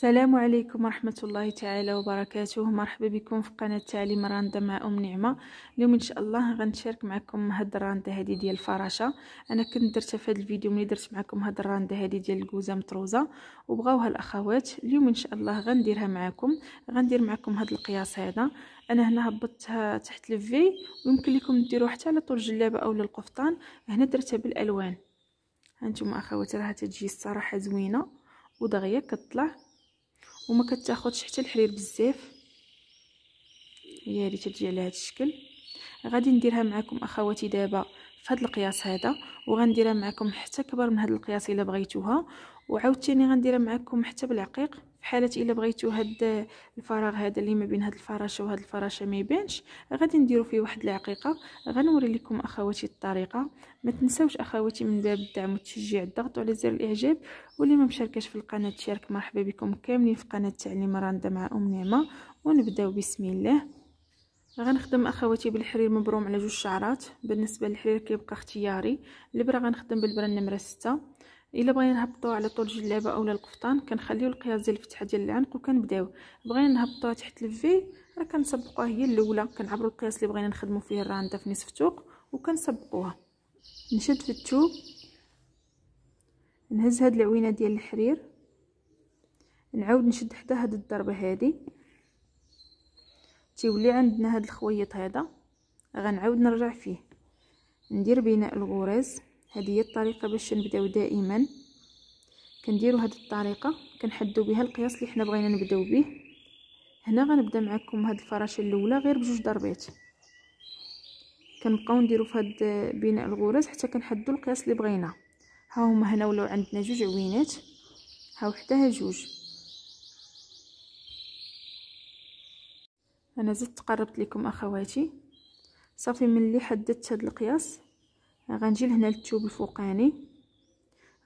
السلام عليكم ورحمة الله تعالى وبركاته مرحبا بكم في قناة تعليم راندا مع أم نعمة اليوم إن شاء الله غنشارك معكم هاد الراندا هادي ديال الفراشة أنا كنت درتها في هاد الفيديو ملي درت معكم هاد الراندا هادي ديال الكوزة مطروزة وبغاوها الأخوات اليوم إن شاء الله غنديرها معكم غندير معكم هاد القياس هذا أنا هنا هبطتها تحت الفي ويمكن لكم ديرو حتى على طول الجلابة أو للقفطان هنا درتها بالألوان هانتوما أخوات راها تجي الصراحة زوينة ودغيا كطلع وما كتاخذش حتى الحرير بزاف هي هذه تجي على هذا الشكل غادي نديرها معكم اخواتي دابا في هذا القياس هذا وغنديرها معكم حتى كبر من هذا القياس الا بغيتوها وعاوتاني غنديرها معكم حتى بالعقيق في حاله الا بغيتو هاد الفراغ هذا اللي ما بين هاد الفراشه وهاد الفراشه ما يبانش غادي نديرو فيه واحد العقيقه غنوري لكم اخواتي الطريقه ما تنساوش اخواتي من باب الدعم والتشجيع الضغطوا على زر الاعجاب واللي ما مشاركش في القناه تشارك مرحبا بكم كاملين في قناه تعليم راندا مع ام نعمه ونبداو بسم الله غنخدم اخواتي بالحرير مبروم على جوج شعرات بالنسبه للحرير كيبقى اختياري البرا غنخدم بالبره النمره 6 الا بغينا نهبطوا على طول الجلابه اولا القفطان كنخليو القياس ديال الفتحه ديال العنق وكنبداو بغينا نهبطوها تحت الفي راه كنسبقوها هي الاولى كنعبروا القياس اللي بغينا نخدموا فيه الرانده في نصف ثوق وكنسبقوها نشد في الثوب نهز هاد العوينه ديال الحرير نعاود نشد حتى هاد الضربه هادي تيولي عندنا هاد الخويط هذا غنعاود نرجع فيه ندير بناء الغرز هذه هي الطريقه باش نبداو دائما كنديرو هاد الطريقه كنحدو بها القياس اللي حنا بغينا نبداو به هنا غنبدا معكم هاد الفراشه الاولى غير بجوج ضربات كنبقاو نديرو في هاد بناء الغرز حتى كنحدو القياس اللي بغينا ها هما هنا ولاو عندنا جوج عوينات ها وحدها جوج انا زدت قربت لكم اخواتي صافي ملي حددت هاد القياس غنجي لهنا للثوب الفوقاني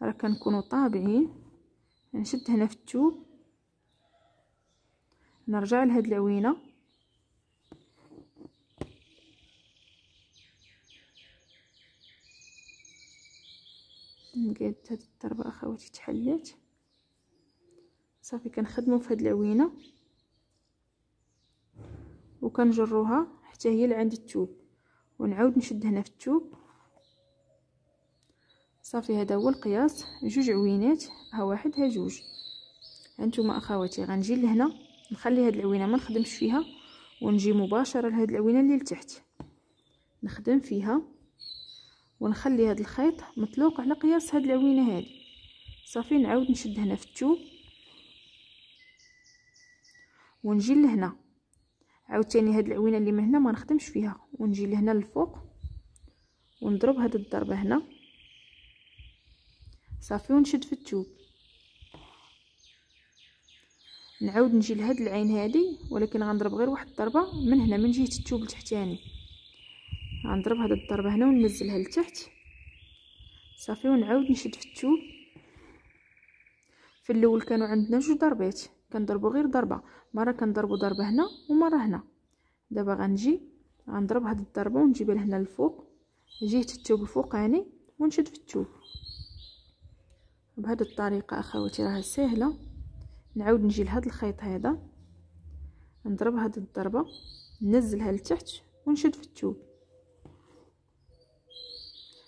راه كنكونوا طابعين نشد هنا في الثوب نرجع لهاد العوينه نقاد هاد الضربه اخواتي تحلات صافي كنخدموا في هاد العوينه وكنجروها حتى هي لعند الثوب ونعاود نشد هنا في الثوب صافي هذا هو القياس جوج عوينات ها واحد ها جوج هانتوما اخواتي غنجي لهنا نخلي هاد العوينه ما نخدمش فيها ونجي مباشره لهاد العوينه اللي لتحت نخدم فيها ونخلي هاد الخيط مطلوق على قياس هاد العوينه هادي صافي نعاود نشد هنا في التوب ونجي لهنا عاوتاني هاد العوينه اللي من هنا ما نخدمش فيها ونجي لهنا للفوق ونضرب هاد الضربه هنا صافي ونشد في التوب نعاود نجي لهاد العين هادي ولكن غنضرب غير واحد الضربه من هنا من جهه التوب لتحتاني غنضرب هاد الضربه هنا وننزلها لتحت صافي ونعاود نشد في التوب في الاول كانوا عندنا جوج ضربات كنضربوا غير ضربه مره كنضربوا ضربه هنا ومره هنا دابا غنجي غنضرب هاد الضربه ونجيبها لهنا الفوق جهه التوب الفوقاني ونشد في التوب بهذه الطريقه اخواتي راه سهله نعاود نجي لهاد الخيط هذا نضرب هاد الضربه ننزلها لتحت ونشد في الثوب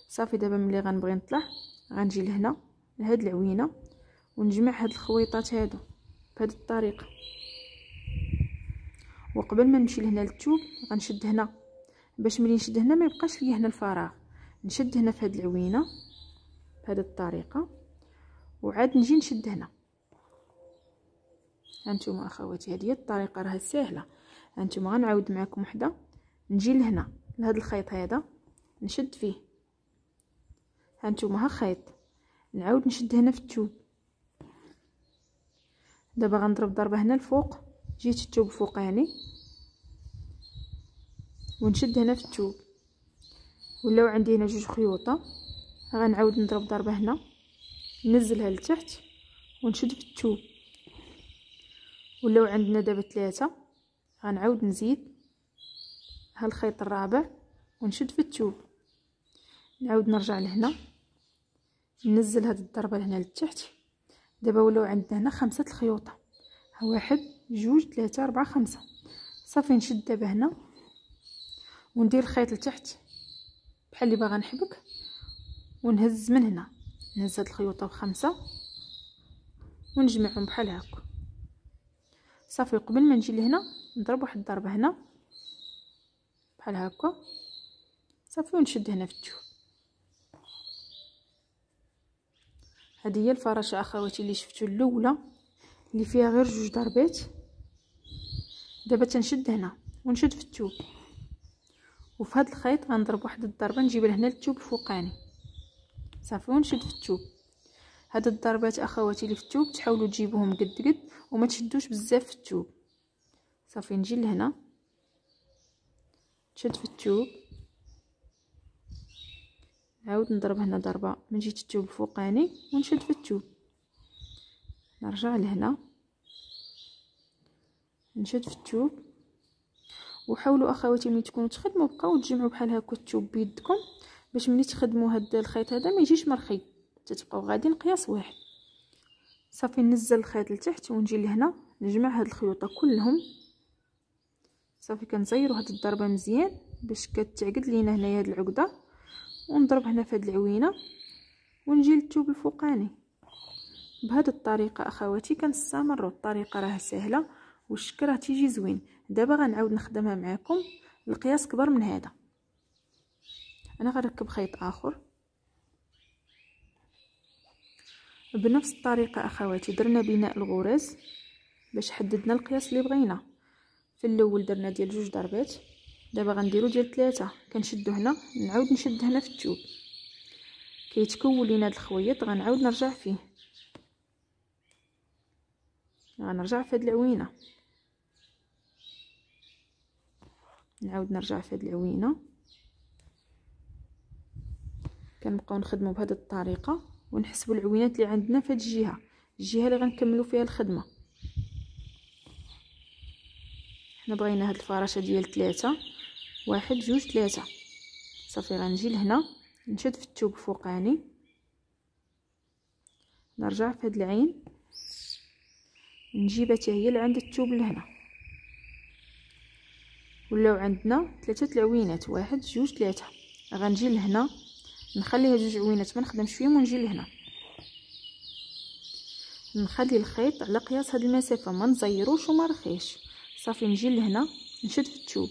صافي دابا ملي غنبغي نطلع غنجي لهنا لهاد العوينه ونجمع هاد الخويطات هادو بهاد الطريقه وقبل ما نمشي لهنا للثوب غنشد هنا باش ملي نشد هنا ما يبقاش ليا هنا الفراغ نشد هنا في هاد العوينه بهاد الطريقه وعاد نجي نشد هنا هانتوما اخواتي هذه هي الطريقه راه ساهله هانتوما غنعاود معكم وحده نجي لهنا لهذا الخيط هذا نشد فيه هانتوما ها خيط نعاود نشد هنا في التوب دابا غنضرب ضربه هنا الفوق جيت التوب فوقاني ونشد هنا في التوب ولاو عندي هنا جوج خيوطه غنعاود نضرب ضربه هنا نزلها لتحت ونشد في التوب ولو عندنا دابا ثلاثة غنعاود نزيد هالخيط الرابع ونشد في التوب نعاود نرجع لهنا ننزل هاد الضربة لهنا لتحت دابا ولاو عندنا هنا خمسة الخيوط ها واحد جوج ثلاثة أربعة خمسة صافي نشد دابا هنا وندير الخيط لتحت بحال اللي باغا نحبك ونهز من هنا نهز هاد الخيوطه بخمسه ونجمعهم بحال هكا صافي قبل ما نجي لهنا نضرب واحد الضربه هنا بحال هكا صافي ونشد هنا في التوب هذه هي الفراشة اخواتي اللي شفتوا الاولى اللي فيها غير جوج ضربات دابا تنشد هنا ونشد في التوب وفي هذا الخيط غنضرب واحد الضربه نجيب لهنا التوب يعني. صافي ونشد في التوب هاد الضربات اخواتي اللي في التوب تحاولوا تجيبوهم قد قد وما تشدوش بزاف في التوب صافي نجي لهنا نشد في التوب نعاود نضرب هنا ضربه من جهه التوب الفوقاني ونشد في التوب نرجع لهنا نشد في التوب وحاولوا اخواتي ملي تكونوا تخدموا بقاو تجمعوا بحال هكا التوب بيدكم باش ملي تخدموا هاد الخيط هذا ما يجيش مرخي تتبقاو غادي قياس واحد صافي نزل الخيط لتحت ونجي لهنا نجمع هاد الخيوطه كلهم صافي كنزيروا هاد الضربه مزيان باش كتعقد لينا هنايا هاد العقده ونضرب هنا في هاد العوينه ونجي للثوب الفوقاني بهاد الطريقه اخواتي كنستمروا الطريقه راه سهله والشكل راه تيجي زوين دابا غنعاود نخدمها معاكم القياس كبر من هذا انا غنركب خيط اخر بنفس الطريقه اخواتي درنا بناء الغرز باش حددنا القياس اللي بغينا في الاول درنا ديال جوج ضربات دابا غنديرو ديال ثلاثه كنشدو هنا نعاود نشد هنا في التوب كيتكون لينا هاد الخويط غنعاود نرجع فيه غنرجع في هاد العوينه نعاود نرجع في هاد العوينه كنبقاو نخدمو بهاد الطريقه ونحسبوا العوينات اللي عندنا في هاد الجهه الجهه اللي غنكملوا فيها الخدمه حنا بغينا هاد الفراشه ديال ثلاثة واحد جوج ثلاثة صافي غنجي لهنا نشد في الثوب فوقاني نرجع في هاد العين نجيبها حتى هي لعند الثوب لهنا ولاو عندنا ثلاثه العوينات واحد جوج ثلاثه غنجي لهنا نخليها جوج عوينات ما نخدمش فيهم ونجي لهنا نخلي الخيط على قياس هاد المسافه ما نزيروش وما رخيش صافي نجي لهنا نشد في التوب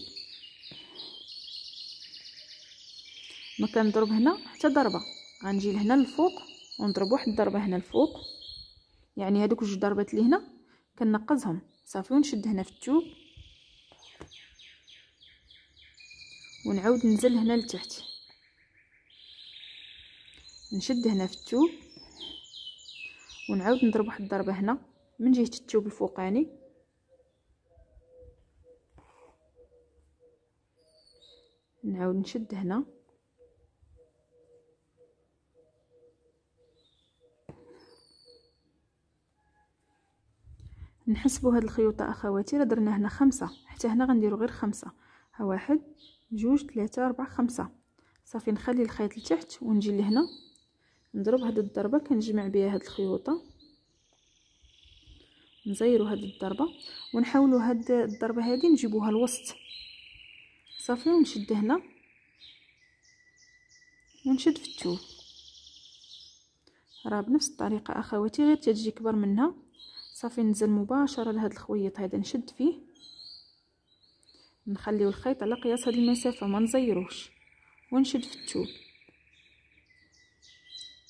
ما كنضرب هنا حتى ضربه غنجي لهنا للفوق ونضرب واحد الضربه هنا الفوق يعني هادوك جوج ضربات اللي هنا كنقزهم صافي ونشد هنا في التوب ونعاود ننزل هنا لتحت نشد هنا في التوب ونعاود نضرب واحد الضربه هنا من جهه التوب الفوقاني نعاود نشد هنا نحسبوا هاد الخيوط اخواتي راه درنا هنا خمسة حتى هنا غنديروا غير خمسة ها واحد جوج ثلاثة أربعة خمسة صافي نخلي الخيط لتحت ونجي لهنا نضرب هاد الضربه كنجمع بها هاد الخيوطه نزيروا هاد الضربه ونحاولوا هاد الضربه هادي نجيبوها الوسط صافي ونشد هنا ونشد في التوب راه بنفس الطريقه اخواتي غير تجي كبر منها صافي ننزل مباشره لهاد الخويط هذا نشد فيه نخليو الخيط على قياس هاد المسافه ما نزيروش ونشد في التوب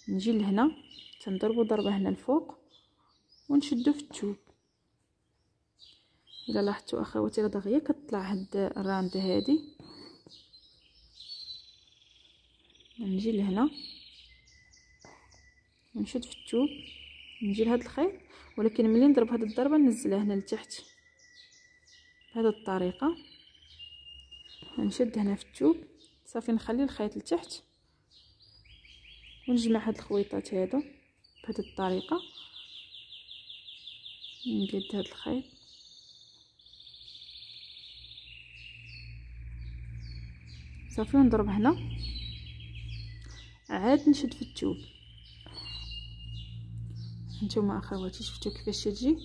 نجي لهنا تنضربو ضربه هنا الفوق ونشدوا في التوب الا لاحظتوا اخواتي راه دغيا كتطلع هاد الراند هادي نجي لهنا ونشد في التوب نجي لهاد الخيط ولكن ملي نضرب هاد الضربه ننزلها هنا لتحت بهذه الطريقه نشد هنا في التوب صافي نخلي الخيط لتحت ونجمع هاد الخويطات هادو بهاد الطريقه نقد هاد الخيط صافي ونضرب هنا عاد نشد في التوب نتوما اخواتي شفتو كيفاش تجي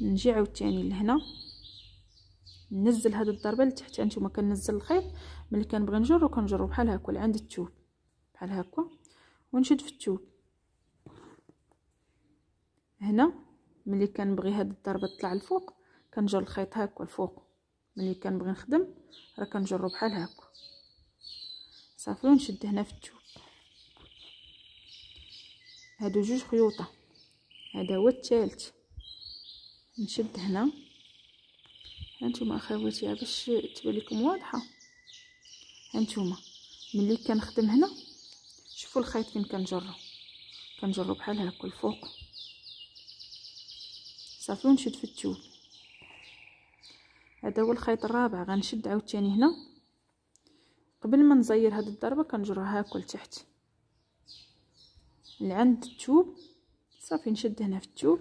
نجي عاوتاني لهنا ننزل هاد الضربه لتحت انتما كنزل الخيط ملي كنبغي نجرو كنجرو بحال هكا لعند التوب بحال هكا ونشد في التوب هنا ملي كنبغي هاد الضربه تطلع الفوق كنجر الخيط هاكا الفوق ملي كنبغي نخدم راه كنجرو بحال هاكا صافي ونشد هنا في التوب هادو جوج خيوطه هذا هو الثالث نشد هنا هانتوما اخواتي باش تبان لكم واضحه هانتوما ملي كنخدم هنا شوفوا الخيط فين كنجرو كنجرو بحال هكا الفوق صافي ونشد في التوب هذا هو الخيط الرابع غنشد عاوتاني هنا قبل ما نزير هاد الضربه كنجرها هاكا لتحت لعند التوب صافي نشد هنا في التوب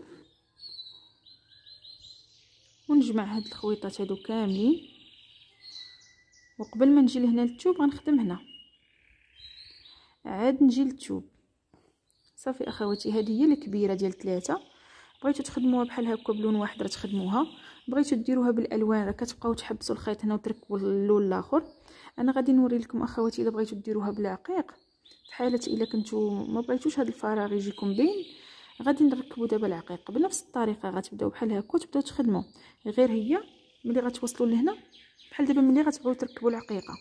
ونجمع هاد الخويطات هادو كاملين وقبل ما نجي لهنا للتوب غنخدم هنا عاد نجي للثوب صافي اخواتي هذه هي الكبيره ديال ثلاثة بغيتو تخدموها بحال هكا بلون واحد راه تخدموها بغيتو ديروها بالالوان راه كتبقاو تحبسوا الخيط هنا وتركبوا اللون الاخر انا غادي نوري لكم اخواتي الا بغيتو ديروها بالعقيق في حاله الا كنتو ما بغيتوش هذا الفراغ يجيكم بين غادي نركبوا دابا العقيق بنفس الطريقه غتبداو بحال هكا وتبداو تخدموا غير هي ملي غتوصلوا لهنا بحال دابا ملي غتبغيو تركبوا العقيقه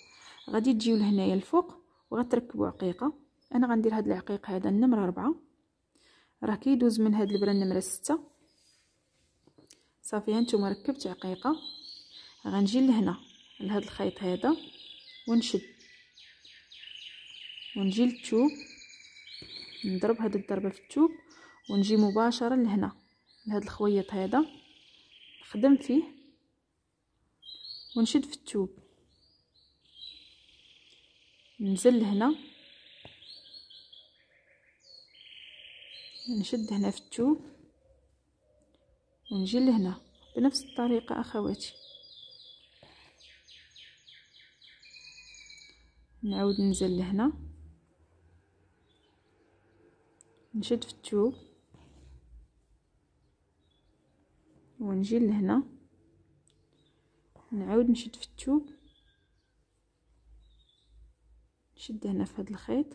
غادي تجيو لهنايا الفوق وغتركبوا عقيقه انا غندير هاد العقيق هذا النمره ربعة راه كيدوز من هاد البره النمره ستة صافي هانتوما ركبت عقيقه غنجي لهنا لهاد الخيط هذا ونشد ونجي للثوب نضرب هاد الضربه في الثوب ونجي مباشره لهنا لهاد الخويط هذا نخدم فيه ونشد في الثوب نزل هنا نشد هنا في التوب ونجي لهنا بنفس الطريقه اخواتي نعاود ننزل لهنا نشد في التوب ونجي لهنا نعود نشد في التوب شد هنا في هذا الخيط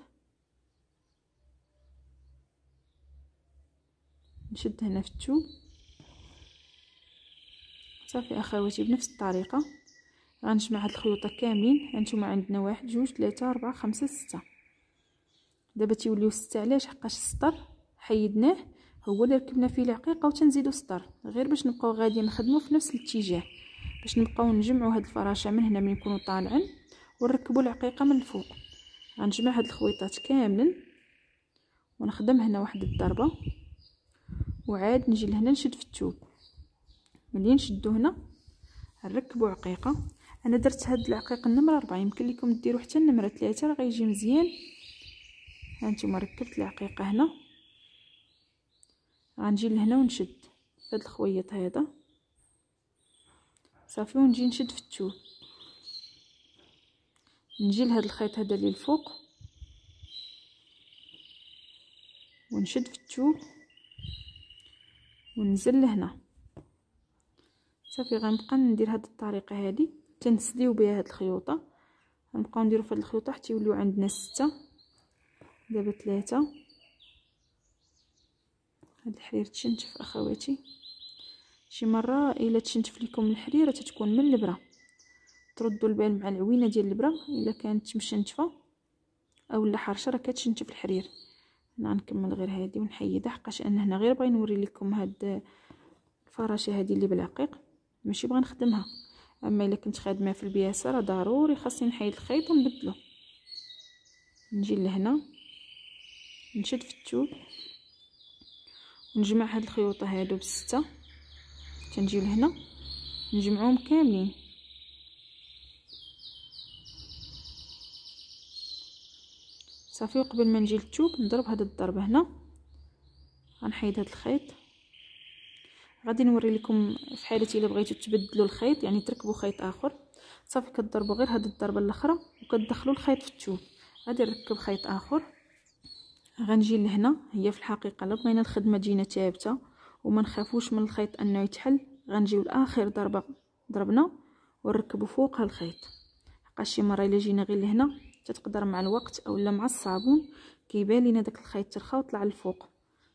نشد هنا في التوب صافي اخواتي بنفس الطريقه غنجمع هاد الخيوطه كاملين هانتوما عندنا واحد جوج ثلاثة أربعة خمسة ستة دابا تيوليو ستة علاش حقاش السطر حيدناه هو اللي ركبنا فيه العقيقه وتنزيدو سطر غير باش نبقاو غادي نخدمو في نفس الاتجاه باش نبقاو نجمعو هاد الفراشه من هنا من يكونو طالعين ونركبو العقيقه من الفوق غنجمع هاد الخويطات كامل ونخدم هنا واحد الضربه وعاد نجي لهنا نشد في التوب ملي نشدو هنا نركبو عقيقه انا درت هاد العقيق النمره 4 يمكن لكم ديروا حتى النمره 3 راه غيجي مزيان ها نتوما ركبت العقيقه هنا غنجي لهنا ونشد هاد الخويط هذا صافي ونجي نشد في التوب نجي لهاد الخيط هذا اللي الفوق ونشد في التو ونزل لهنا صافي غنبقى ندير هاد الطريقه هادي تنسديو بها هاد الخيوطه غنبقاو نديرو في هاد الخيوطه حتى يوليو عندنا ستة دابا ثلاثة هاد الحرير تشنتف اخواتي شي مره الا تشنتف لكم الحريره تتكون من البره تردوا البال مع العوينه ديال البره الا كانت مشنتفه اولا حرشه راه كتشنتف الحرير انا غنكمل غير هذه ونحيدها حقاش انا هنا غير بغي نوري لكم هاد الفراشه هذه اللي بالعقيق ماشي بغا نخدمها اما الا كنت خادمه في البياسه راه ضروري خاصني نحيد الخيط ونبدلو نجي لهنا نشد في الثوب ونجمع هاد الخيوط هادو بسته تنجي لهنا نجمعهم كاملين صافي وقبل ما نجي للثوب نضرب هاد الضرب هنا غنحيد هاد الخيط غادي نوري لكم في حاله الا بغيتو تبدلوا الخيط يعني تركبوا خيط اخر صافي كتضربوا غير هاد الضربه الاخرى وكتدخلوا الخيط في الثوب غادي نركب خيط اخر غنجي لهنا هي في الحقيقه لا بغينا الخدمه تجينا ثابته وما نخافوش من الخيط انه يتحل غنجيو لاخر ضربه ضربنا ونركبوا فوقها الخيط حقاش شي مره الا جينا غير لهنا تتقدر مع الوقت اولا مع الصابون كيبان لينا داك الخيط ترخى وطلع للفوق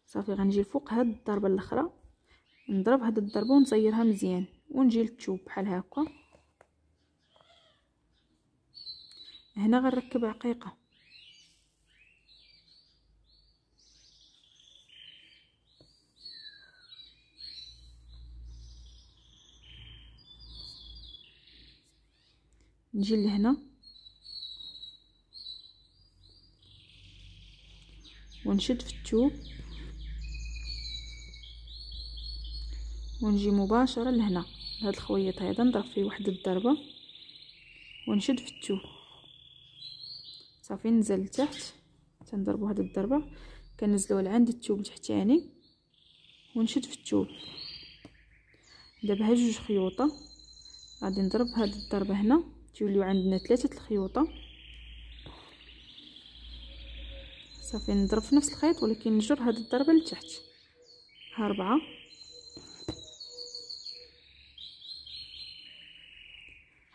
صافي غنجي الفوق هاد الضربه الاخرى نضرب هاد الضربه ونزيرها مزيان ونجي للتوب بحال هكا هنا غنركب عقيقه نجي لهنا ونشد في التوب ونجي مباشره لهنا هاد الخويط هذا نضرب فيه واحد الضربه ونشد في التوب صافي نزل لتحت تنضربوا هاد الضربه كنزلوا لعند التوب التحتاني ونشد في التوب دابا هاد جوج خيوطه غادي نضرب هاد الضربه هنا تيوليو عندنا ثلاثه الخيوطه صافي نضرب في نفس الخيط ولكن نجر هاد الضربه لتحت ها ربعه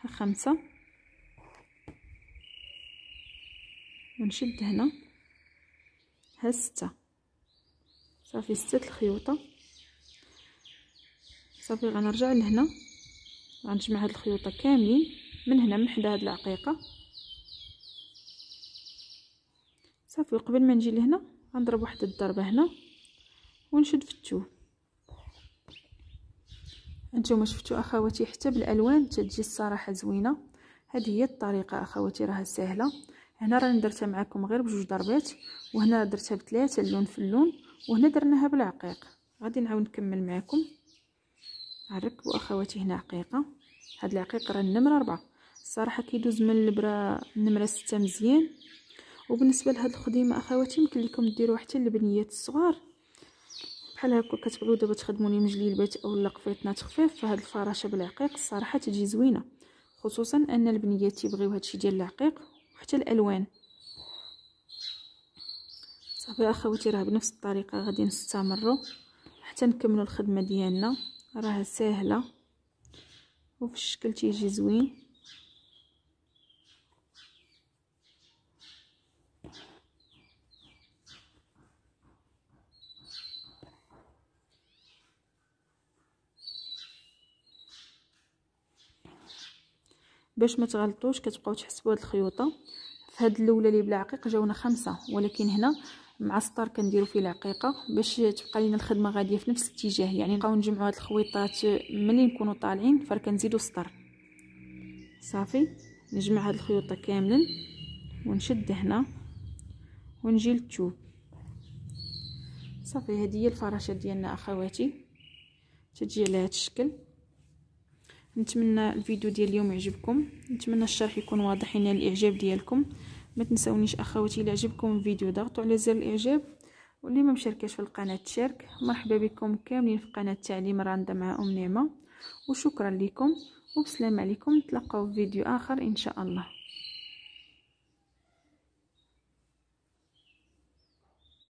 ها خمسه ونشد هنا ها سته صافي سته الخيوطه صافي غنرجع لهنا غنجمع هاد الخيوطه كاملين من هنا من حدا هاد العقيقه شوفوا قبل ما نجي لهنا غنضرب واحد الضربه هنا ونشد في الثوب انتم شفتوا اخواتي حتى بالالوان تجي الصراحه زوينه هذه هي الطريقه اخواتي راها سهله هنا راني درتها معكم غير بجوج ضربات وهنا درتها بثلاثه اللون في اللون وهنا درناها بالعقيق غادي نعاود نكمل معكم نركبوا اخواتي هنا عقيقه هاد العقيق راه النمره 4 الصراحه كيدوز من البرا النمره 6 مزيان وبالنسبه لهاد الخديمه اخواتي يمكن لكم ديروها حتى للبنيات الصغار بحال هكا كتبغيو دابا تخدموني لي مجلي البيت اولا قفيطنات خفيف فهاد الفراشه بالعقيق الصراحه تجي زوينه خصوصا ان البنيات تيبغيو هادشي ديال العقيق وحتى الالوان صافي اخواتي راه بنفس الطريقه غادي نستمروا حتى نكملوا الخدمه ديالنا راه ساهله وفي الشكل تيجي زوين باش ما تغلطوش كتبقاو تحسبوا هاد الخيوطه في هاد الاولى اللي بلا عقيق جاونا خمسة ولكن هنا مع السطر كنديروا فيه العقيقه باش تبقى لينا الخدمه غاديه في نفس الاتجاه يعني نبقاو نجمعوا هاد الخويطات ملي نكونوا طالعين فكنزيدوا السطر صافي نجمع هاد الخيوطه كاملا ونشد هنا ونجي للثوب صافي هذه هي الفراشه ديالنا اخواتي تجي على هذا الشكل نتمنى الفيديو ديال اليوم يعجبكم نتمنى الشرح يكون واضح ينال الاعجاب ديالكم ما تنساونيش اخواتي الا عجبكم الفيديو ضغطوا على زر الاعجاب واللي ما مشاركش في القناه تشارك مرحبا بكم كاملين في قناه تعليم راندا مع ام نعمه وشكرا لكم وبسلام عليكم نتلاقاو في فيديو اخر ان شاء الله